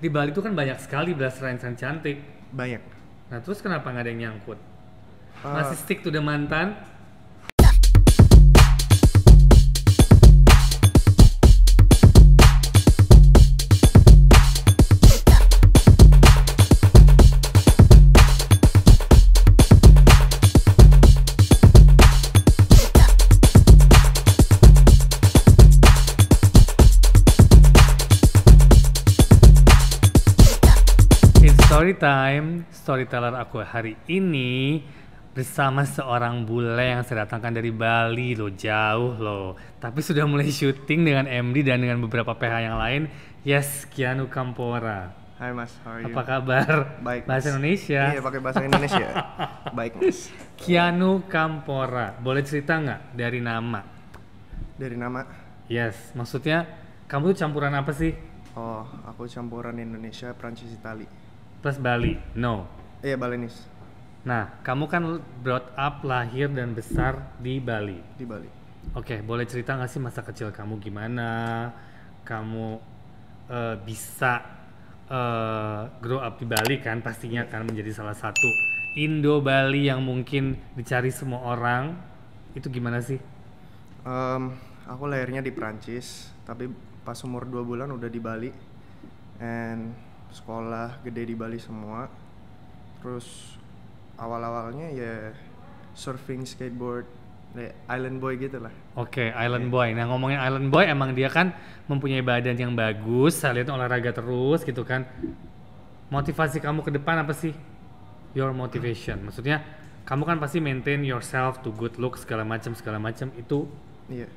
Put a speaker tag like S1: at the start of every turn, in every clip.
S1: di Bali itu kan banyak sekali belasan blasteran cantik. Banyak. Nah terus kenapa nggak ada yang nyangkut? Uh, Masih stick to the mantan, Story time, storyteller aku hari ini bersama seorang bule yang saya datangkan dari Bali lo jauh lo, Tapi sudah mulai syuting dengan MD dan dengan beberapa PH yang lain. Yes, Kianu Kampora. Hai Mas, how are you? Apa kabar? Baik. Bahasa mas. Indonesia. Iya, pakai bahasa Indonesia. Baik, Mas. Kianu Kampora. Boleh cerita nggak dari nama? Dari nama? Yes, maksudnya kamu tuh campuran apa sih? Oh, aku campuran Indonesia, Prancis, Italia plus Bali no iya Balinese nah kamu kan brought up lahir dan besar di Bali di Bali oke okay, boleh cerita nggak sih masa kecil kamu gimana kamu uh, bisa uh, grow up di Bali kan pastinya kan menjadi salah satu Indo Bali yang mungkin dicari semua orang itu gimana sih
S2: um, aku lahirnya di Prancis tapi pas umur dua bulan udah di Bali and sekolah gede di Bali semua terus awal-awalnya ya surfing skateboard ya island boy gitu lah
S1: oke okay, island yeah. boy nah ngomongin island boy emang dia kan mempunyai badan yang bagus saya lihat olahraga terus gitu kan motivasi kamu ke depan apa sih your motivation hmm. maksudnya kamu kan pasti maintain yourself to good look segala macam segala macam itu yeah.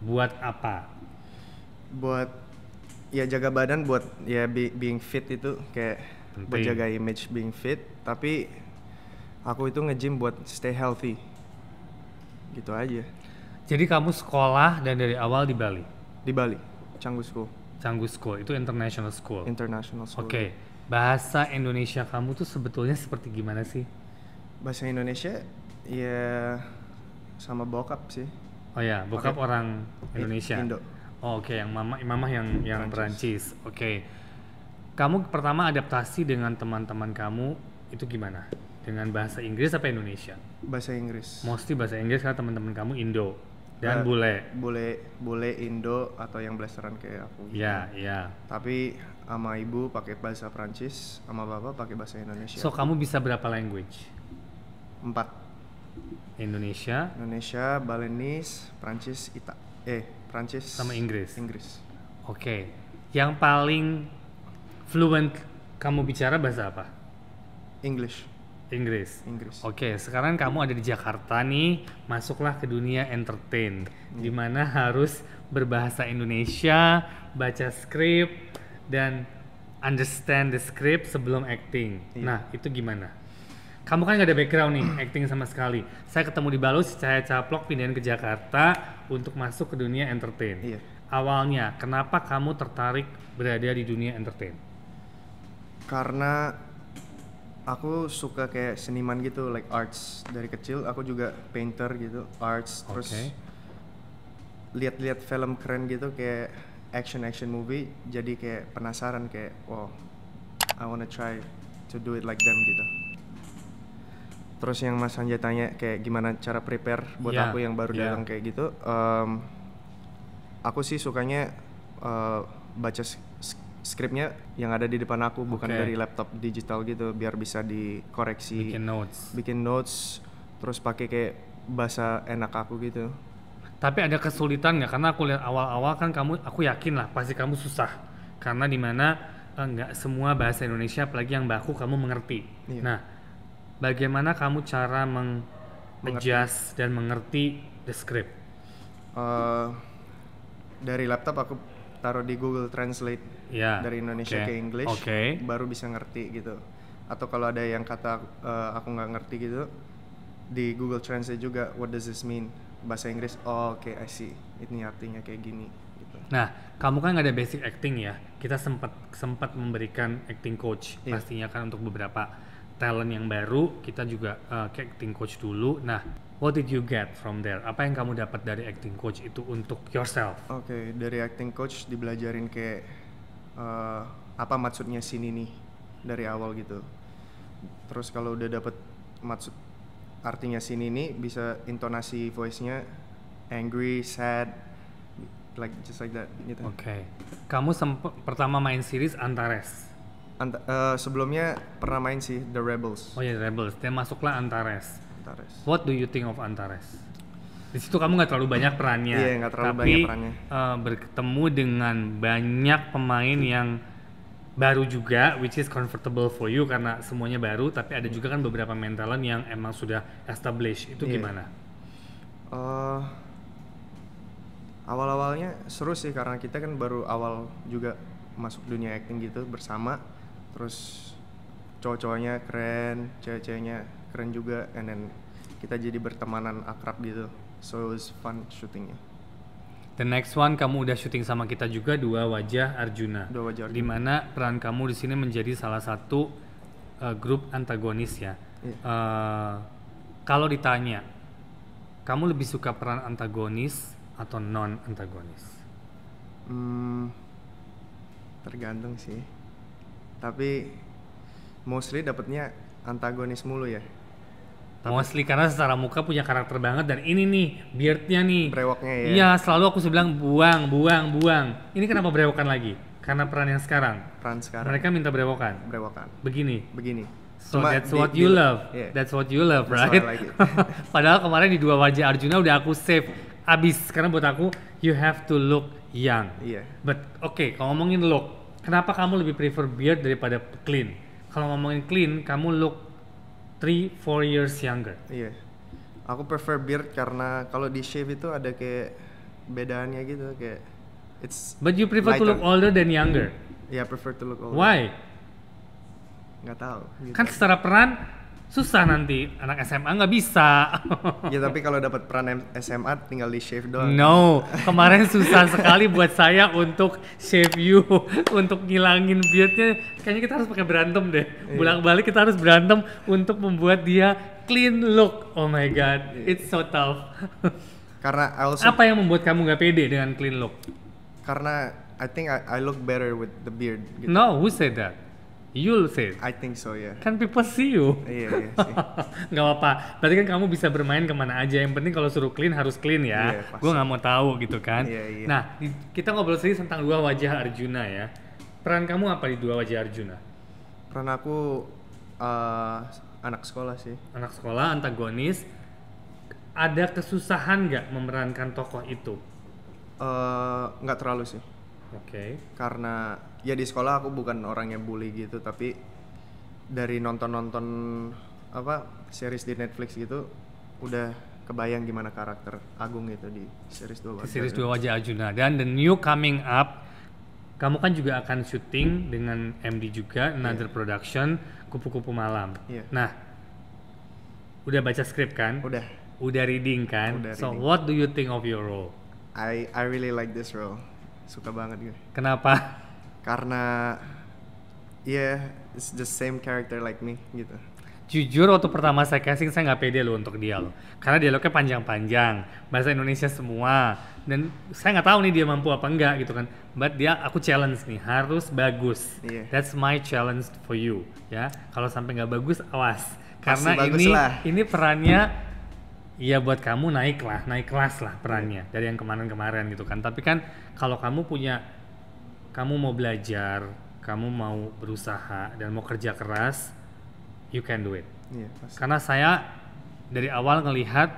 S1: buat apa
S2: buat ya jaga badan buat ya be, being fit itu kayak Penting. buat jaga image being fit tapi aku itu
S1: nge-gym buat stay healthy gitu aja jadi kamu sekolah dan dari awal di Bali di Bali Canggu School Canggu School itu international school international school oke okay. bahasa Indonesia kamu tuh sebetulnya seperti gimana sih bahasa
S2: Indonesia ya sama bokap sih
S1: oh ya bokap okay. orang Indonesia Indo Oh, Oke, okay. yang mama, mama yang yang Perancis. Oke, okay. kamu pertama adaptasi dengan teman-teman kamu itu gimana? Dengan bahasa Inggris apa Indonesia? Bahasa Inggris. Mostly bahasa Inggris karena teman-teman kamu Indo dan uh, bule.
S2: Bule, bule Indo atau yang blasteran kayak aku. Iya, yeah, iya. Yeah. Tapi sama ibu pakai bahasa Perancis, sama bapak pakai bahasa Indonesia. So kamu bisa
S1: berapa language?
S2: Empat. Indonesia. Indonesia, Balinese, Perancis, Ita.
S1: Eh, Prancis sama Inggris. Inggris. Oke. Okay. Yang paling fluent kamu bicara bahasa apa? English. Inggris. Inggris. Oke, okay, sekarang kamu ada di Jakarta nih, masuklah ke dunia entertain, iya. di mana harus berbahasa Indonesia, baca skrip dan understand the script sebelum acting. Yeah. Nah, itu gimana? kamu kan gak ada background nih acting sama sekali. Saya ketemu di Balus, saya caplok pindahin ke Jakarta untuk masuk ke dunia entertain. Iya. Awalnya, kenapa kamu tertarik berada di dunia entertain?
S2: Karena aku suka kayak seniman gitu, like arts dari kecil. Aku juga painter gitu, arts. Terus lihat-lihat film keren gitu, kayak action-action movie. Jadi kayak penasaran kayak, wow, I wanna try to do it like them gitu terus yang Mas Anja tanya kayak gimana cara prepare buat yeah. aku yang baru yeah. datang kayak gitu um, aku sih sukanya uh, baca skripnya yang ada di depan aku bukan okay. dari laptop digital gitu biar bisa dikoreksi bikin notes bikin notes terus pakai kayak bahasa enak aku gitu
S1: tapi ada kesulitan nggak karena aku lihat awal-awal kan kamu aku yakin lah pasti kamu susah karena dimana eh, nggak eh, semua bahasa Indonesia apalagi yang baku kamu mengerti iya. nah bagaimana kamu cara meng adjust dan mengerti the script? Uh,
S2: dari laptop aku taruh di Google Translate yeah. dari Indonesia okay. ke English, okay. baru bisa ngerti gitu. Atau kalau ada yang kata uh, aku nggak ngerti gitu, di Google Translate juga What does this mean? Bahasa Inggris, oh oke okay, I see, ini artinya kayak gini.
S1: Gitu. Nah, kamu kan nggak ada basic acting ya? Kita sempat sempat memberikan acting coach yeah. pastinya kan untuk beberapa talent yang baru, kita juga uh, eh, ke acting coach dulu. Nah, what did you get from there? Apa yang kamu dapat dari acting coach itu untuk yourself?
S2: Oke, okay, dari acting coach dibelajarin kayak uh, apa maksudnya sini nih dari awal gitu. Terus kalau udah dapet maksud artinya sini nih bisa intonasi voice-nya angry, sad,
S1: like just like that gitu. Oke. Okay. Kamu sempat pertama main series Antares. Ant uh, sebelumnya pernah main sih The Rebels. Oh ya yeah, Rebels, Dia masuklah Antares. Antares. What do you think of Antares? Di situ kamu nggak terlalu banyak perannya. Iya yeah, nggak terlalu banyak perannya. Uh, eh, bertemu dengan banyak pemain yang baru juga, which is comfortable for you karena semuanya baru. Tapi ada juga kan beberapa mentalan yang emang sudah established. Itu yeah. gimana?
S2: Uh, awal-awalnya seru sih karena kita kan baru awal juga masuk dunia acting gitu bersama terus cowok-cowoknya keren cewek-ceweknya keren juga and then kita jadi bertemanan akrab gitu so it was fun syutingnya
S1: The next one kamu udah syuting sama kita juga dua wajah Arjuna. Dua wajah Arjuna. Dimana peran kamu di sini menjadi salah satu uh, grup antagonis ya. Yeah. Iya. Uh, kalau ditanya, kamu lebih suka peran antagonis atau non antagonis?
S2: Hmm, tergantung sih
S1: tapi mostly dapatnya
S2: antagonis mulu ya
S1: tapi, mostly karena secara muka punya karakter banget dan ini nih beardnya nih brewoknya ya iya selalu aku bilang buang buang buang ini kenapa brewokan lagi karena peran yang sekarang peran sekarang mereka minta brewokan brewokan begini begini So Cuma that's what you di, love. Yeah. That's what you love, right? Like Padahal kemarin di dua wajah Arjuna udah aku save abis karena buat aku you have to look young. Iya. Yeah. But oke, okay, kalau ngomongin look, kenapa kamu lebih prefer beard daripada clean? Kalau ngomongin clean, kamu look 3 4 years younger.
S2: Iya. Yeah. Aku prefer beard karena kalau di shave itu ada kayak bedaannya gitu kayak
S1: it's But you prefer lighter. to look older than younger.
S2: Iya, yeah, prefer to look older. Why? Gak tau. Gitu.
S1: Kan secara peran susah nanti anak SMA nggak bisa ya tapi
S2: kalau dapat peran SMA tinggal di shave doang no kemarin susah sekali
S1: buat saya untuk shave you untuk ngilangin beardnya kayaknya kita harus pakai berantem deh iya. Bulak balik kita harus berantem untuk membuat dia clean look oh my god iya. it's so tough karena also apa yang membuat kamu nggak pede dengan clean look
S2: karena I think I, I look better with the beard gitu.
S1: no who said that You'll say. I think so ya. Yeah. Kan people see you. Iya, iya sih. gak apa-apa. Berarti kan kamu bisa bermain kemana aja. Yang penting kalau suruh clean harus clean ya. Yeah, gue nggak mau tahu gitu kan. Iya, yeah, iya. Yeah. Nah, kita ngobrol sedikit tentang dua wajah Arjuna ya. Peran kamu apa di dua wajah Arjuna? Peran aku uh, anak sekolah sih. Anak sekolah, antagonis. Ada kesusahan nggak memerankan tokoh itu? Eh, nggak uh, terlalu sih Oke. Okay. Karena ya di sekolah aku bukan orang yang
S2: bully gitu, tapi dari nonton-nonton apa series di Netflix gitu udah kebayang gimana karakter Agung itu di series dua wajah. Series dua wajah
S1: Arjuna dan the new coming up kamu kan juga akan syuting dengan MD juga iya. another yeah. production kupu-kupu malam. Yeah. Nah, udah baca skrip kan? Udah. Udah reading kan? Udah so what do you think of your role? I I
S2: really like this role suka banget gue gitu.
S1: kenapa karena
S2: iya, yeah, it's the same character like me gitu
S1: jujur waktu pertama saya casting saya nggak pede loh untuk dia loh karena dialognya panjang-panjang bahasa Indonesia semua dan saya nggak tahu nih dia mampu apa enggak gitu kan but dia aku challenge nih harus bagus yeah. that's my challenge for you ya kalau sampai nggak bagus awas karena Pasti ini lah. ini perannya Iya buat kamu naik lah, naik kelas lah perannya iya. dari yang kemarin-kemarin gitu kan. Tapi kan kalau kamu punya, kamu mau belajar, kamu mau berusaha dan mau kerja keras, you can do it. Iya, pasti. Karena saya dari awal ngelihat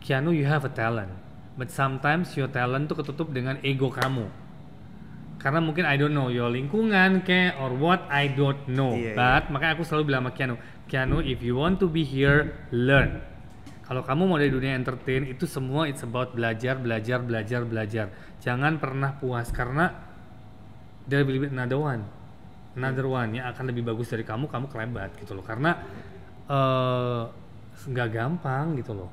S1: Kianu you have a talent, but sometimes your talent tuh ketutup dengan ego kamu. Karena mungkin I don't know your lingkungan ke or what I don't know. Iya, iya. but yeah. makanya aku selalu bilang sama Kianu, Keanu if you want to be here, learn kalau kamu mau dari dunia entertain itu semua it's about belajar belajar belajar belajar jangan pernah puas karena there will be another one another one yang akan lebih bagus dari kamu kamu kelebat gitu loh karena eh, nggak uh, gampang gitu loh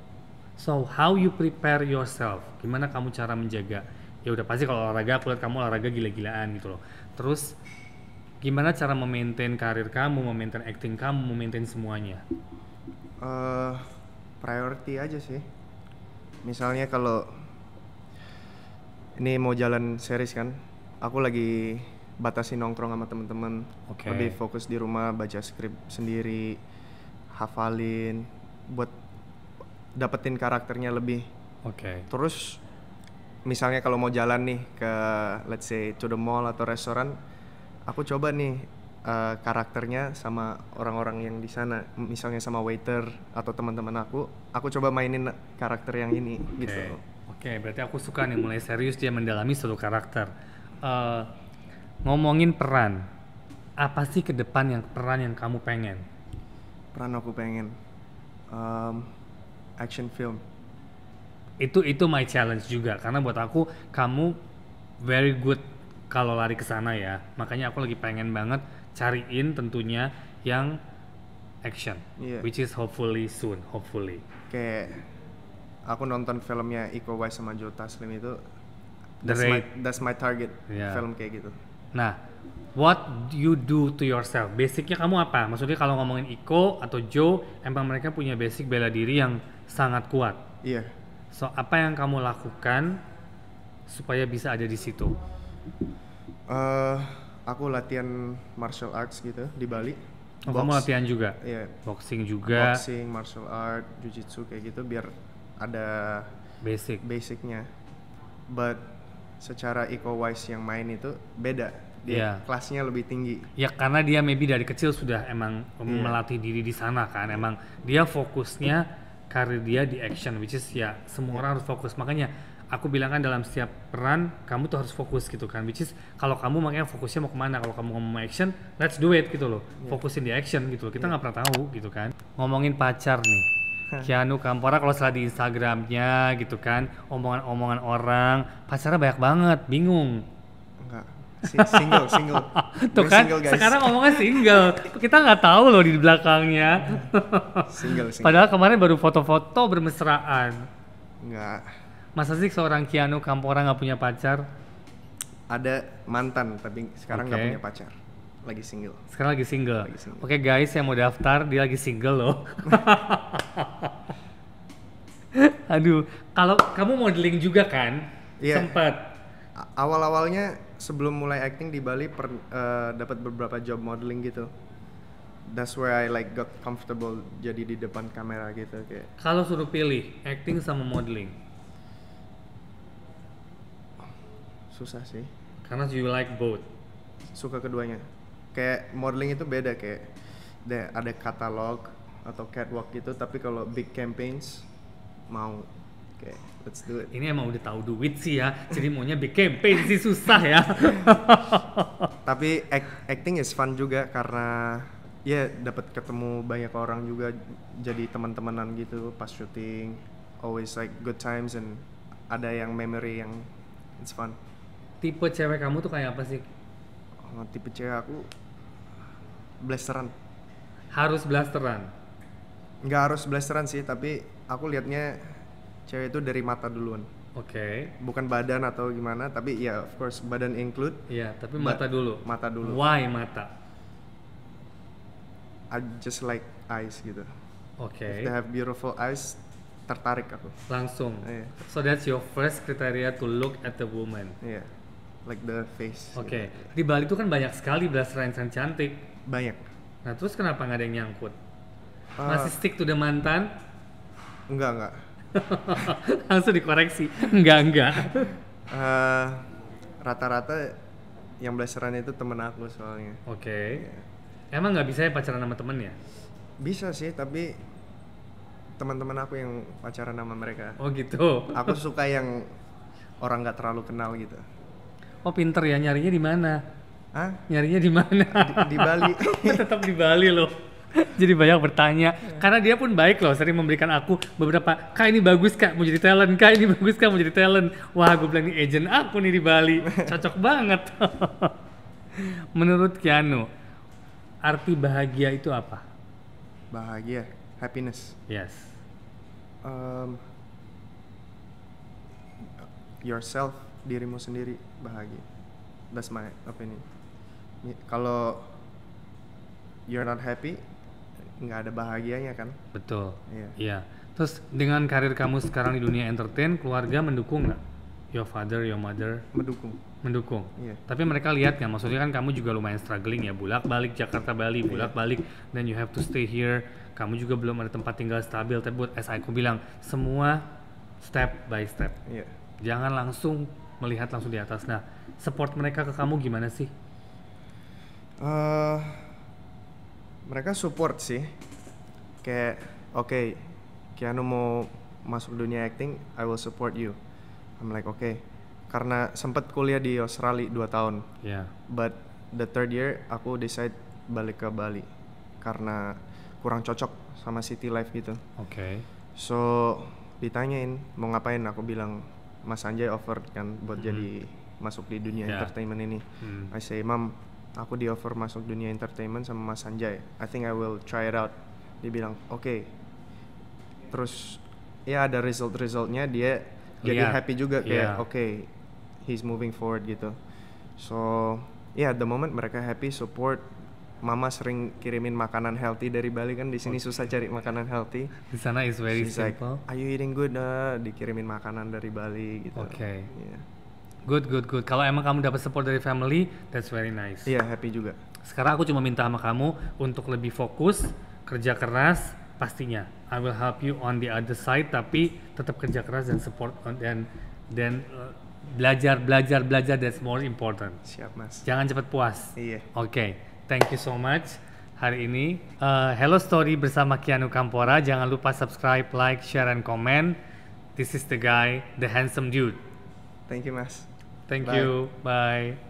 S1: so how you prepare yourself gimana kamu cara menjaga ya udah pasti kalau olahraga aku lihat kamu olahraga gila-gilaan gitu loh terus gimana cara memaintain karir kamu memaintain acting kamu memaintain semuanya
S2: uh, priority aja sih
S1: misalnya kalau
S2: ini mau jalan series kan aku lagi batasi nongkrong sama temen-temen okay. lebih fokus di rumah baca skrip sendiri hafalin buat dapetin karakternya lebih oke okay. terus misalnya kalau mau jalan nih ke let's say to the mall atau restoran aku coba nih uh, karakternya sama orang-orang yang di sana misalnya sama waiter atau teman-teman aku aku coba mainin karakter yang ini okay. gitu oke
S1: okay, berarti aku suka nih mulai serius dia mendalami satu karakter uh, ngomongin peran apa sih ke depan yang peran yang kamu pengen peran aku pengen um, action film itu itu my challenge juga karena buat aku kamu very good kalau lari ke sana ya makanya aku lagi pengen banget cariin tentunya yang action yeah. which is hopefully soon hopefully
S2: kayak aku nonton filmnya Iko Uwais sama Joe Taslim itu that's my that's my target yeah. film kayak gitu
S1: nah what you do to yourself basicnya kamu apa maksudnya kalau ngomongin Iko atau Joe emang mereka punya basic bela diri yang sangat kuat iya yeah. so apa yang kamu lakukan supaya bisa ada di situ
S2: uh, aku latihan martial arts gitu di Bali. Oh, kamu latihan juga? Iya. Boxing juga. Boxing, martial art, jujitsu kayak gitu biar ada basic basicnya. But secara eco wise yang main itu beda. Dia yeah. kelasnya lebih tinggi.
S1: Ya karena dia maybe dari kecil sudah emang yeah. melatih diri di sana kan. Iya. Emang dia fokusnya karir dia di action which is ya semua ya. orang harus fokus makanya aku bilang kan dalam setiap peran kamu tuh harus fokus gitu kan which is kalau kamu makanya fokusnya mau kemana kalau kamu ngomong action let's do it gitu loh yeah. fokusin di action gitu loh kita ya. nggak yeah. pernah tahu gitu kan ngomongin pacar nih Kianu Kampora kalau salah di Instagramnya gitu kan omongan-omongan orang pacarnya banyak banget bingung single single tuh kan single, guys. sekarang ngomongnya single kita nggak tahu loh di belakangnya single, single padahal kemarin baru foto-foto bermesraan nggak masa sih seorang Kiano Kampora nggak punya pacar
S2: ada mantan tapi sekarang nggak okay. punya pacar lagi single
S1: sekarang lagi single, lagi single. oke okay, guys yang mau daftar dia lagi single loh aduh kalau kamu modeling juga kan yeah. sempat
S2: awal-awalnya sebelum mulai acting di Bali per, uh, dapat beberapa job modeling gitu that's where I like got comfortable jadi di depan kamera gitu kayak
S1: kalau suruh pilih acting sama modeling susah sih karena you like both suka keduanya kayak
S2: modeling itu beda kayak ada katalog atau catwalk gitu tapi kalau big
S1: campaigns mau kayak Let's do it. Ini emang udah tahu duit sih ya, jadi maunya big campaign sih susah ya. Tapi act, acting is fun
S2: juga karena ya yeah, dapat ketemu banyak orang juga jadi teman-temanan gitu pas syuting. Always like good times and ada yang memory yang it's fun.
S1: Tipe cewek kamu tuh kayak apa sih?
S2: Oh, tipe cewek aku blasteran. Harus blasteran. Nggak harus blasteran sih, tapi aku liatnya cewek itu dari mata duluan Oke. Okay. Bukan badan atau gimana, tapi ya of course badan include. Iya, tapi mata dulu. Mata dulu. Why mata? I just like eyes gitu. Oke. Okay. If they have beautiful
S1: eyes, tertarik aku. Langsung. Yeah. So that's your first criteria to look at the woman. Iya. Yeah. Like the face. Gitu. Oke. Okay. Gitu. Di Bali itu kan banyak sekali rancang cantik. Banyak. Nah terus kenapa nggak ada yang nyangkut? Uh, Masih stick to the mantan? Enggak enggak Langsung dikoreksi. Enggak, enggak. rata
S2: eh, rata-rata yang blasteran itu temen aku soalnya. Oke. Okay.
S1: Yeah. Emang nggak bisa ya pacaran sama temen ya? Bisa sih, tapi
S2: teman-teman aku yang pacaran sama mereka. Oh gitu. Aku suka yang orang nggak terlalu
S1: kenal gitu. Oh pinter ya nyarinya di mana? Hah? Nyarinya di mana? Di, di Bali. Tetap di Bali loh. jadi banyak bertanya karena dia pun baik loh sering memberikan aku beberapa kak ini bagus kak mau jadi talent kak ini bagus kak mau jadi talent wah gue bilang ini agent aku nih di Bali cocok banget menurut Kiano arti bahagia itu apa bahagia happiness yes
S2: um, yourself dirimu sendiri bahagia that's my opinion kalau you're not happy nggak ada bahagianya kan betul iya
S1: yeah. terus dengan karir kamu sekarang di dunia entertain keluarga mendukung nggak your father your mother mendukung mendukung yeah. tapi mereka lihat nggak kan, maksudnya kan kamu juga lumayan struggling ya bulat balik Jakarta Bali iya. bulat balik dan you have to stay here kamu juga belum ada tempat tinggal stabil tapi buat SI aku bilang semua step by step yeah. jangan langsung melihat langsung di atas nah support mereka ke kamu gimana sih uh, mereka support sih kayak oke okay,
S2: Keanu mau masuk dunia acting I will support you I'm like oke okay. karena sempat kuliah di Australia 2 tahun yeah. but the third year aku decide balik ke Bali karena kurang cocok sama city life gitu oke okay. so ditanyain mau ngapain aku bilang Mas Anjay offer kan buat mm -hmm. jadi masuk di dunia yeah. entertainment ini mm. I say mam aku di offer masuk dunia entertainment sama Mas Sanjay I think I will try it out dia bilang oke okay. terus ya ada result resultnya dia jadi yeah. happy juga kayak yeah. oke okay, he's moving forward gitu so ya yeah, the moment mereka happy support mama sering kirimin makanan healthy dari Bali kan di sini okay. susah cari makanan healthy
S1: di sana is very She's simple
S2: like, are you eating good uh? dikirimin makanan dari Bali gitu oke okay. Iya.
S1: yeah Good, good, good. Kalau emang kamu dapat support dari family, that's very nice. Iya, yeah, happy juga. Sekarang aku cuma minta sama kamu untuk lebih fokus, kerja keras, pastinya. I will help you on the other side, tapi tetap kerja keras dan support on, dan dan uh, belajar, belajar, belajar. That's more important. Siap, mas. Jangan cepat puas. Iya. Yeah. Oke, okay. thank you so much hari ini. Uh, Hello Story bersama Kianu Kampora. Jangan lupa subscribe, like, share, and comment. This is the guy, the handsome dude. Thank you, Mas. Thank Bye. you. Bye.